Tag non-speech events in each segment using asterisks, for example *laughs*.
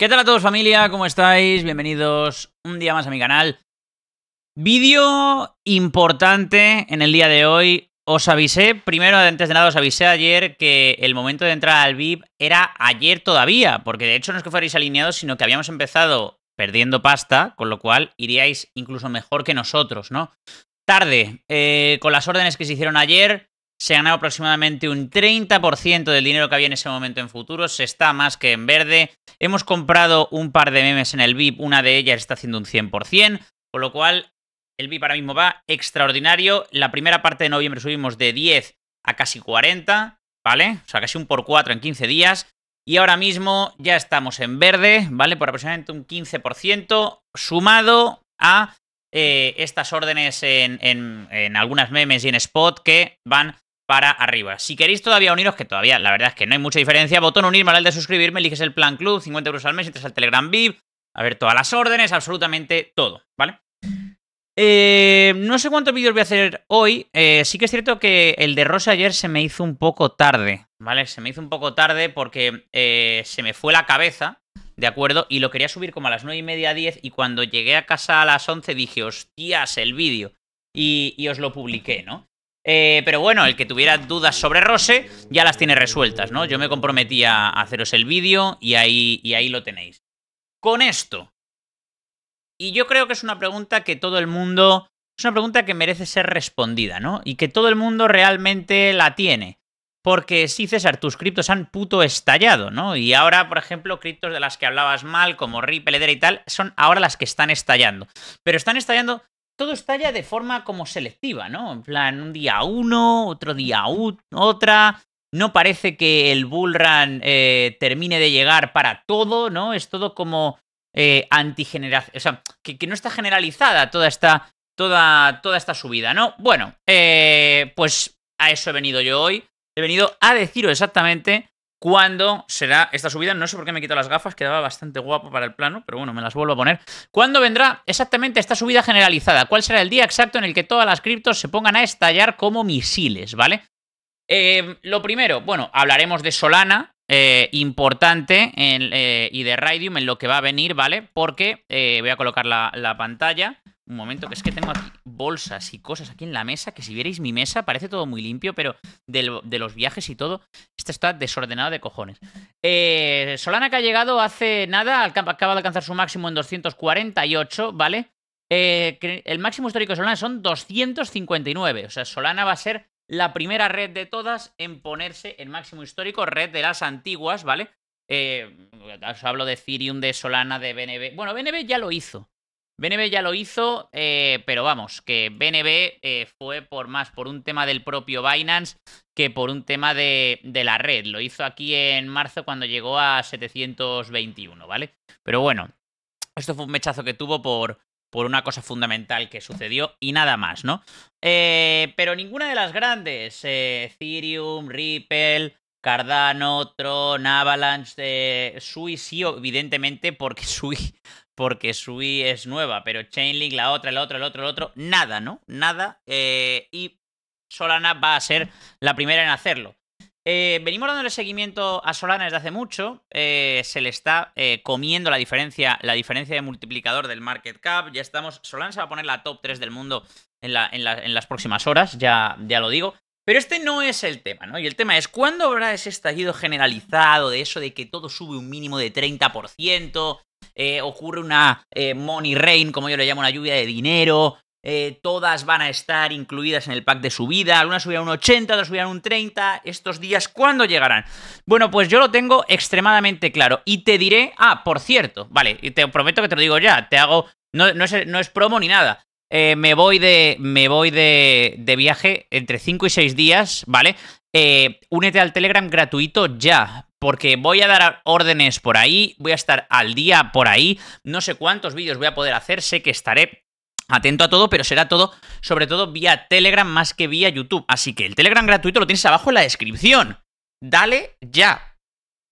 ¿Qué tal a todos familia? ¿Cómo estáis? Bienvenidos un día más a mi canal. Vídeo importante en el día de hoy. Os avisé, primero antes de nada os avisé ayer que el momento de entrar al VIP era ayer todavía, porque de hecho no es que fuerais alineados, sino que habíamos empezado perdiendo pasta, con lo cual iríais incluso mejor que nosotros, ¿no? Tarde, eh, con las órdenes que se hicieron ayer, se ha ganado aproximadamente un 30% del dinero que había en ese momento en futuros. Se Está más que en verde. Hemos comprado un par de memes en el VIP. Una de ellas está haciendo un 100%. Con lo cual, el VIP ahora mismo va extraordinario. La primera parte de noviembre subimos de 10 a casi 40. ¿Vale? O sea, casi un por cuatro en 15 días. Y ahora mismo ya estamos en verde, ¿vale? Por aproximadamente un 15%. Sumado a eh, estas órdenes en, en, algunas memes y en spot que van para arriba. Si queréis todavía uniros, que todavía la verdad es que no hay mucha diferencia, botón unirme al de suscribirme, eliges el plan club, 50 euros al mes, entras al Telegram VIP, a ver todas las órdenes, absolutamente todo, ¿vale? Eh, no sé cuántos vídeos voy a hacer hoy. Eh, sí que es cierto que el de Rosa ayer se me hizo un poco tarde, ¿vale? Se me hizo un poco tarde porque eh, se me fue la cabeza, ¿de acuerdo? Y lo quería subir como a las 9 y media, 10 y cuando llegué a casa a las 11 dije, hostias, el vídeo. Y, y os lo publiqué, ¿no? Eh, pero bueno, el que tuviera dudas sobre Rose ya las tiene resueltas, ¿no? Yo me comprometí a haceros el vídeo y ahí, y ahí lo tenéis. Con esto, y yo creo que es una pregunta que todo el mundo... Es una pregunta que merece ser respondida, ¿no? Y que todo el mundo realmente la tiene. Porque sí, César, tus criptos han puto estallado, ¿no? Y ahora, por ejemplo, criptos de las que hablabas mal, como RIP, Ledera y tal, son ahora las que están estallando. Pero están estallando todo ya de forma como selectiva, ¿no? En plan, un día uno, otro día otra. No parece que el Bullrun eh, termine de llegar para todo, ¿no? Es todo como eh, antigeneración. O sea, que, no está generalizada toda esta, toda, toda esta subida, ¿no? Bueno, eh, pues a eso he venido yo hoy. He venido a deciros exactamente ¿Cuándo será esta subida? No sé por qué me quito las gafas, quedaba bastante guapo para el plano, pero bueno, me las vuelvo a poner. ¿Cuándo vendrá exactamente esta subida generalizada? ¿Cuál será el día exacto en el que todas las criptos se pongan a estallar como misiles, ¿vale? Eh, lo primero, bueno, hablaremos de Solana, eh, importante, eh, y de Radium en lo que va a venir, ¿vale? Porque voy a colocar la, la pantalla. Un momento, que es que tengo aquí bolsas y cosas aquí en la mesa, que si vierais mi mesa, parece todo muy limpio, pero de, los viajes y todo, esta está desordenada de cojones. Eh, Solana que ha llegado hace nada, acaba de alcanzar su máximo en 248, ¿vale? Eh, el máximo histórico de Solana son 259, o sea, Solana va a ser la primera red de todas en ponerse el máximo histórico, red de las antiguas, ¿vale? Eh, os hablo de Ethereum, de Solana, de BNB. Bueno, BNB ya lo hizo, BNB ya lo hizo, eh, pero vamos, que BNB eh, fue por más por un tema del propio Binance que por un tema de, la red. Lo hizo aquí en marzo cuando llegó a 721, ¿vale? Pero bueno, esto fue un mechazo que tuvo por, por una cosa fundamental que sucedió y nada más, ¿no? Eh, pero ninguna de las grandes, Ethereum, Ripple, Cardano, Tron, Avalanche, Sui sí, evidentemente, porque *laughs* Sui porque Sui es nueva, pero Chainlink, la otra, la otra, el otro, el otro, nada, ¿no? Nada. Eh, y Solana va a ser la primera en hacerlo. Eh, venimos dándole seguimiento a Solana desde hace mucho. Eh, se le está comiendo la diferencia, la diferencia de multiplicador del market cap. Ya estamos. Solana se va a poner la top 3 del mundo en, las próximas horas, ya, lo digo. Pero este no es el tema, ¿no? Y el tema es: ¿cuándo habrá ese estallido generalizado de eso de que todo sube un mínimo de 30%? Eh, ocurre una eh, money rain, como yo le llamo, una lluvia de dinero. Eh, todas van a estar incluidas en el pack de subida. Algunas subirán un 80, otras subirán un 30. ¿Estos días cuándo llegarán? Bueno, pues yo lo tengo extremadamente claro. Y te diré, ah, por cierto, vale, y te prometo que te lo digo ya. Te hago, no, es, promo ni nada. me voy, de, me voy de, viaje entre 5 y 6 días, ¿vale? únete al Telegram gratuito ya, porque voy a dar órdenes por ahí, voy a estar al día por ahí, no sé cuántos vídeos voy a poder hacer, sé que estaré Atento a todo, pero será todo, sobre todo vía Telegram más que vía YouTube. Así que el Telegram gratuito lo tienes abajo en la descripción. Dale ya.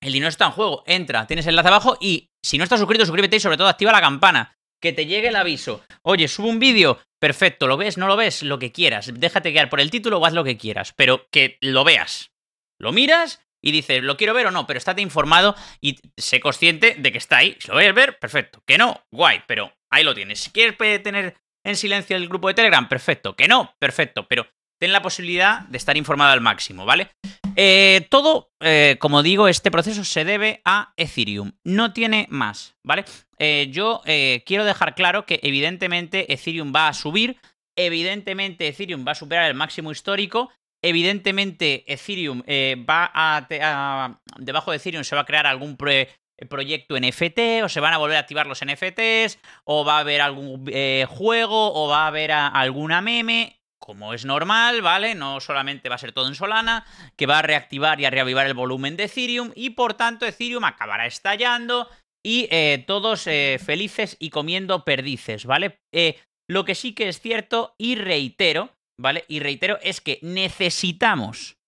El dinero está en juego. Entra, tienes el enlace abajo y si no estás suscrito, suscríbete y sobre todo activa la campana. Que te llegue el aviso. Oye, subo un vídeo. Perfecto, ¿lo ves? ¿No lo ves? Lo que quieras. Déjate quedar por el título o haz lo que quieras. Pero que lo veas. Lo miras y dices, ¿lo quiero ver o no? Pero estate informado y sé consciente de que está ahí. Si lo vais a ver, perfecto. Que no, guay, pero ahí lo tienes. Si quieres tener en silencio el grupo de Telegram, perfecto. Que no, perfecto. Pero ten la posibilidad de estar informado al máximo, ¿vale? Eh, todo, eh, como digo, este proceso se debe a Ethereum. No tiene más, ¿vale? Eh, yo quiero dejar claro que evidentemente Ethereum va a subir, evidentemente Ethereum va a superar el máximo histórico Evidentemente, Ethereum eh, va a, Debajo de Ethereum se va a crear algún eh, proyecto NFT, o se van a volver a activar los NFTs, o va a haber algún eh, juego, o va a haber alguna meme. Como es normal, ¿vale? No solamente va a ser todo en Solana, que va a reactivar y a reavivar el volumen de Ethereum, y por tanto Ethereum acabará estallando y todos felices y comiendo perdices, ¿vale? lo que sí que es cierto y reitero ¿vale? Y reitero, es que necesitamos,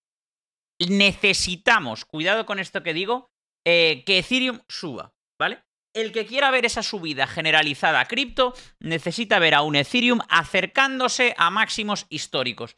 necesitamos, cuidado con esto que digo, eh, que Ethereum suba, ¿vale? El que quiera ver esa subida generalizada a cripto necesita ver a un Ethereum acercándose a máximos históricos.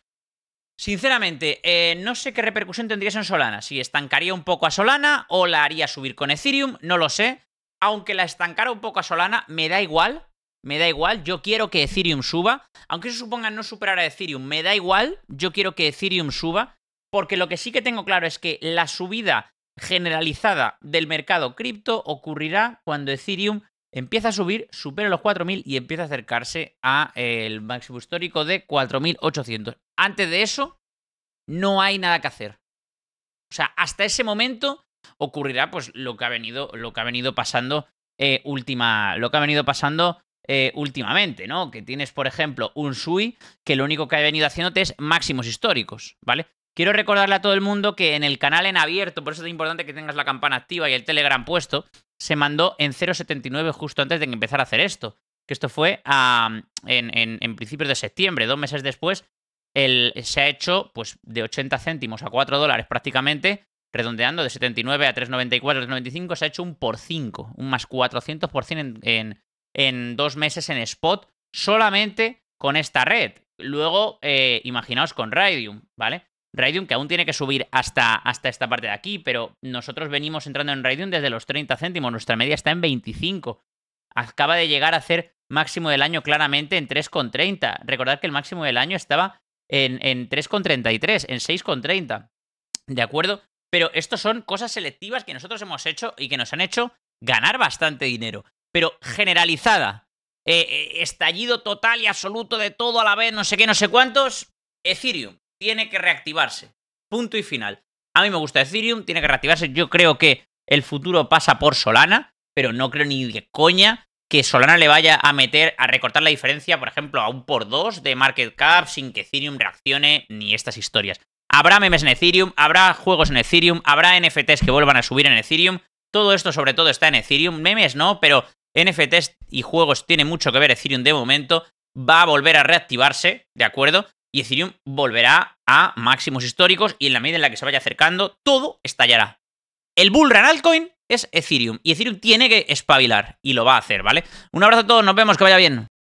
Sinceramente, eh, no sé qué repercusión tendría en Solana. Si estancaría un poco a Solana o la haría subir con Ethereum, no lo sé. Aunque la estancara un poco a Solana, me da igual, me da igual, yo quiero que Ethereum suba, aunque se suponga no superar a Ethereum, me da igual, yo quiero que Ethereum suba, porque lo que sí que tengo claro es que la subida generalizada del mercado cripto ocurrirá cuando Ethereum empieza a subir, supere los 4.000 y empieza a acercarse al eh, máximo histórico de 4.800. Antes de eso, no hay nada que hacer. O sea, hasta ese momento ocurrirá pues lo que ha venido, lo que ha venido pasando eh, última, lo que ha venido pasando eh, últimamente, ¿no? Que tienes, por ejemplo, un SUI que lo único que ha venido haciéndote es máximos históricos, ¿vale? Quiero recordarle a todo el mundo que en el canal en abierto, por eso es importante que tengas la campana activa y el Telegram puesto, se mandó en 0.79 justo antes de que empezara a hacer esto. Que esto fue en, principios de septiembre, dos meses después, el, se ha hecho pues de 80 céntimos a 4 dólares prácticamente, redondeando de 79 a 3.94, 3.95, se ha hecho un por 5, un más 400% en, en, en dos meses en spot solamente con esta red. Luego, eh, imaginaos con Radium, ¿vale? Radium que aún tiene que subir hasta, hasta esta parte de aquí, pero nosotros venimos entrando en Radium desde los 30 céntimos, nuestra media está en 25. Acaba de llegar a hacer máximo del año claramente en 3,30. Recordad que el máximo del año estaba en, en 3,33, en 6,30. ¿De acuerdo? Pero esto son cosas selectivas que nosotros hemos hecho y que nos han hecho ganar bastante dinero pero generalizada. Eh, eh, estallido total y absoluto de todo a la vez, no sé qué, no sé cuántos. Ethereum tiene que reactivarse. Punto y final. A mí me gusta Ethereum, tiene que reactivarse. Yo creo que el futuro pasa por Solana, pero no creo ni de coña que Solana le vaya a meter, a recortar la diferencia, por ejemplo, a un por dos de market cap sin que Ethereum reaccione ni estas historias. Habrá memes en Ethereum, habrá juegos en Ethereum, habrá NFTs que vuelvan a subir en Ethereum. Todo esto sobre todo está en Ethereum. Memes no, pero NFTs y juegos tiene mucho que ver Ethereum de momento, va a volver a reactivarse, ¿de acuerdo? Y Ethereum volverá a máximos históricos y en la medida en la que se vaya acercando, todo estallará. El bull run altcoin es Ethereum y Ethereum tiene que espabilar y lo va a hacer, ¿vale? Un abrazo a todos, nos vemos, que vaya bien.